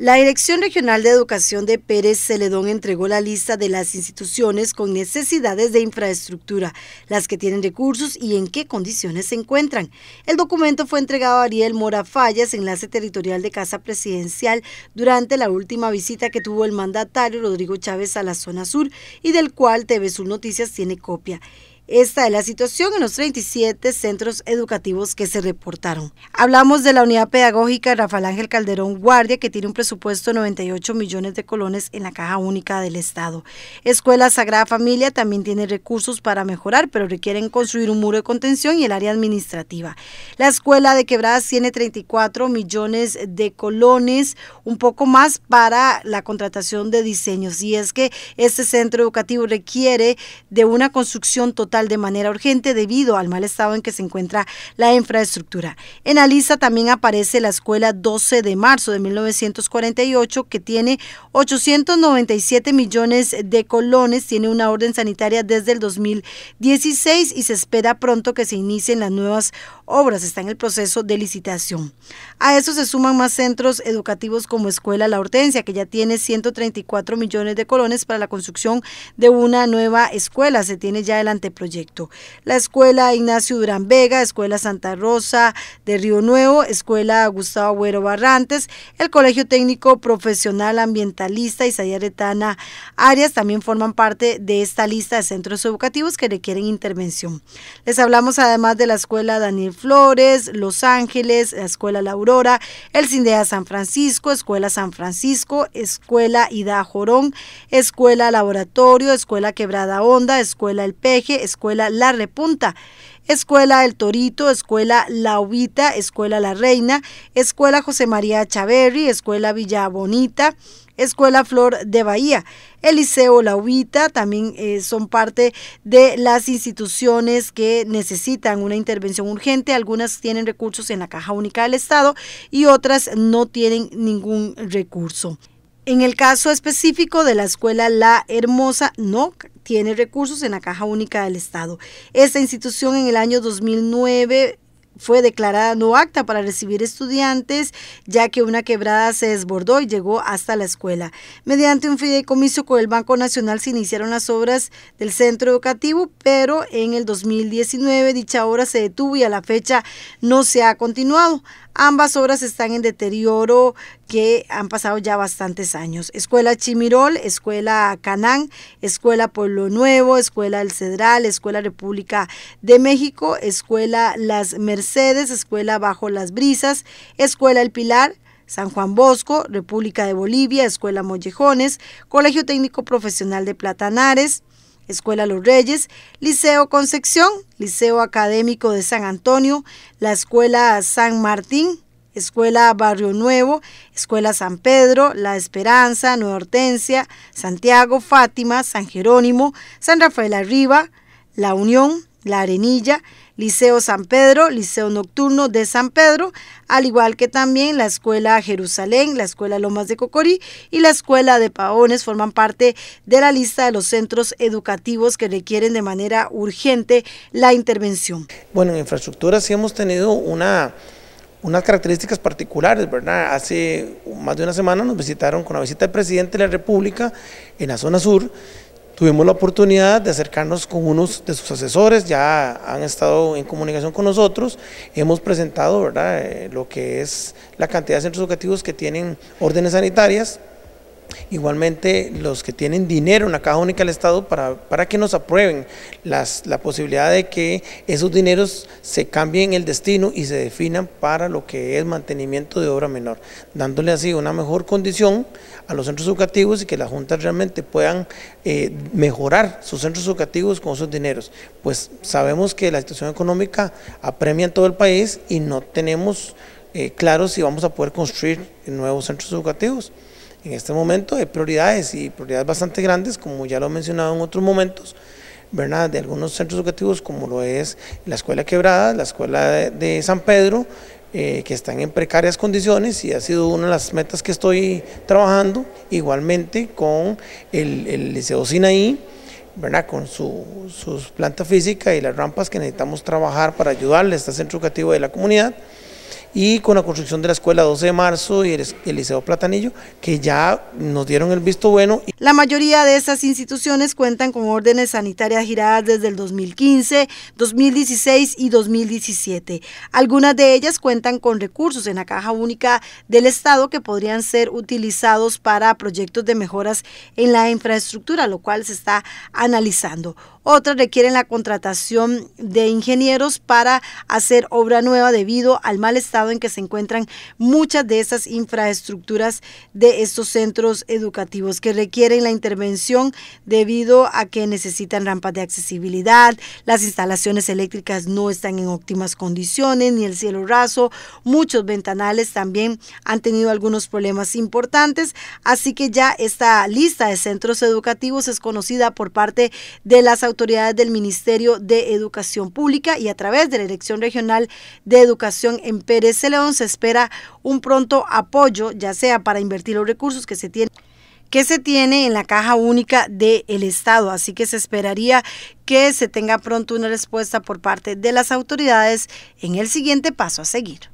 La Dirección Regional de Educación de Pérez Celedón entregó la lista de las instituciones con necesidades de infraestructura, las que tienen recursos y en qué condiciones se encuentran. El documento fue entregado a Ariel Mora Fallas, enlace territorial de Casa Presidencial, durante la última visita que tuvo el mandatario Rodrigo Chávez a la zona sur y del cual TV Sur Noticias tiene copia. Esta es la situación en los 37 centros educativos que se reportaron. Hablamos de la unidad pedagógica Rafael Ángel Calderón Guardia, que tiene un presupuesto de 98 millones de colones en la caja única del Estado. Escuela Sagrada Familia también tiene recursos para mejorar, pero requieren construir un muro de contención y el área administrativa. La Escuela de Quebradas tiene 34 millones de colones, un poco más para la contratación de diseños. Y es que este centro educativo requiere de una construcción total de manera urgente debido al mal estado en que se encuentra la infraestructura. En la lista también aparece la escuela 12 de marzo de 1948 que tiene 897 millones de colones, tiene una orden sanitaria desde el 2016 y se espera pronto que se inicien las nuevas obras, está en el proceso de licitación. A eso se suman más centros educativos como Escuela La Hortensia, que ya tiene 134 millones de colones para la construcción de una nueva escuela. Se tiene ya el anteproyecto proyecto. La Escuela Ignacio Durán Vega, Escuela Santa Rosa de Río Nuevo, Escuela Gustavo Agüero Barrantes, el Colegio Técnico Profesional Ambientalista Retana Arias también forman parte de esta lista de centros educativos que requieren intervención. Les hablamos además de la Escuela Daniel Flores, Los Ángeles, la Escuela La Aurora, el Cindea San Francisco, Escuela San Francisco, Escuela Ida Jorón, Escuela Laboratorio, Escuela Quebrada Onda, Escuela El Peje, Escuela Escuela La Repunta, Escuela El Torito, Escuela La Ubita, Escuela La Reina, Escuela José María Chaverri, Escuela Villa Bonita, Escuela Flor de Bahía, el Liceo La Ubita, también eh, son parte de las instituciones que necesitan una intervención urgente. Algunas tienen recursos en la Caja Única del Estado y otras no tienen ningún recurso. En el caso específico de la escuela La Hermosa, no tiene recursos en la Caja Única del Estado. Esta institución en el año 2009 fue declarada no acta para recibir estudiantes, ya que una quebrada se desbordó y llegó hasta la escuela. Mediante un fideicomiso con el Banco Nacional se iniciaron las obras del centro educativo, pero en el 2019 dicha obra se detuvo y a la fecha no se ha continuado. Ambas obras están en deterioro que han pasado ya bastantes años. Escuela Chimirol, Escuela Canán, Escuela Pueblo Nuevo, Escuela El Cedral, Escuela República de México, Escuela Las Mercedes, Escuela Bajo las Brisas, Escuela El Pilar, San Juan Bosco, República de Bolivia, Escuela Mollejones, Colegio Técnico Profesional de Platanares, Escuela Los Reyes, Liceo Concepción, Liceo Académico de San Antonio, la Escuela San Martín, Escuela Barrio Nuevo, Escuela San Pedro, La Esperanza, Nueva Hortensia, Santiago, Fátima, San Jerónimo, San Rafael Arriba, La Unión, La Arenilla, Liceo San Pedro, Liceo Nocturno de San Pedro, al igual que también la Escuela Jerusalén, la Escuela Lomas de Cocorí y la Escuela de Paones forman parte de la lista de los centros educativos que requieren de manera urgente la intervención. Bueno, en infraestructura sí hemos tenido una unas características particulares, ¿verdad? Hace más de una semana nos visitaron con la visita del presidente de la República en la zona sur, tuvimos la oportunidad de acercarnos con unos de sus asesores, ya han estado en comunicación con nosotros, hemos presentado ¿verdad? Eh, lo que es la cantidad de centros educativos que tienen órdenes sanitarias, Igualmente, los que tienen dinero en la Caja Única del Estado para, que nos aprueben las, la posibilidad de que esos dineros se cambien el destino y se definan para lo que es mantenimiento de obra menor, dándole así una mejor condición a los centros educativos y que las juntas realmente puedan eh, mejorar sus centros educativos con esos dineros. Pues sabemos que la situación económica apremia en todo el país y no tenemos eh, claro si vamos a poder construir nuevos centros educativos. En este momento hay prioridades y prioridades bastante grandes, como ya lo he mencionado en otros momentos, ¿verdad? de algunos centros educativos como lo es la Escuela Quebrada, la Escuela de, San Pedro, eh, que están en precarias condiciones y ha sido una de las metas que estoy trabajando, igualmente con el, el Liceo Sinaí, ¿verdad? con su, sus plantas físicas y las rampas que necesitamos trabajar para ayudarle a este centro educativo de la comunidad y con la construcción de la escuela 12 de marzo y el, Liceo Platanillo, que ya nos dieron el visto bueno. La mayoría de estas instituciones cuentan con órdenes sanitarias giradas desde el 2015, 2016 y 2017. Algunas de ellas cuentan con recursos en la caja única del Estado que podrían ser utilizados para proyectos de mejoras en la infraestructura, lo cual se está analizando. Otras requieren la contratación de ingenieros para hacer obra nueva debido al mal estado en que se encuentran muchas de esas infraestructuras de estos centros educativos que requieren la intervención debido a que necesitan rampas de accesibilidad, las instalaciones eléctricas no están en óptimas condiciones, ni el cielo raso, muchos ventanales también han tenido algunos problemas importantes, así que ya esta lista de centros educativos es conocida por parte de las autoridades autoridades del Ministerio de Educación Pública y a través de la Dirección Regional de Educación en Pérez León se espera un pronto apoyo, ya sea para invertir los recursos que se tienen que se tiene en la caja única del Estado. Así que se esperaría que se tenga pronto una respuesta por parte de las autoridades en el siguiente paso a seguir.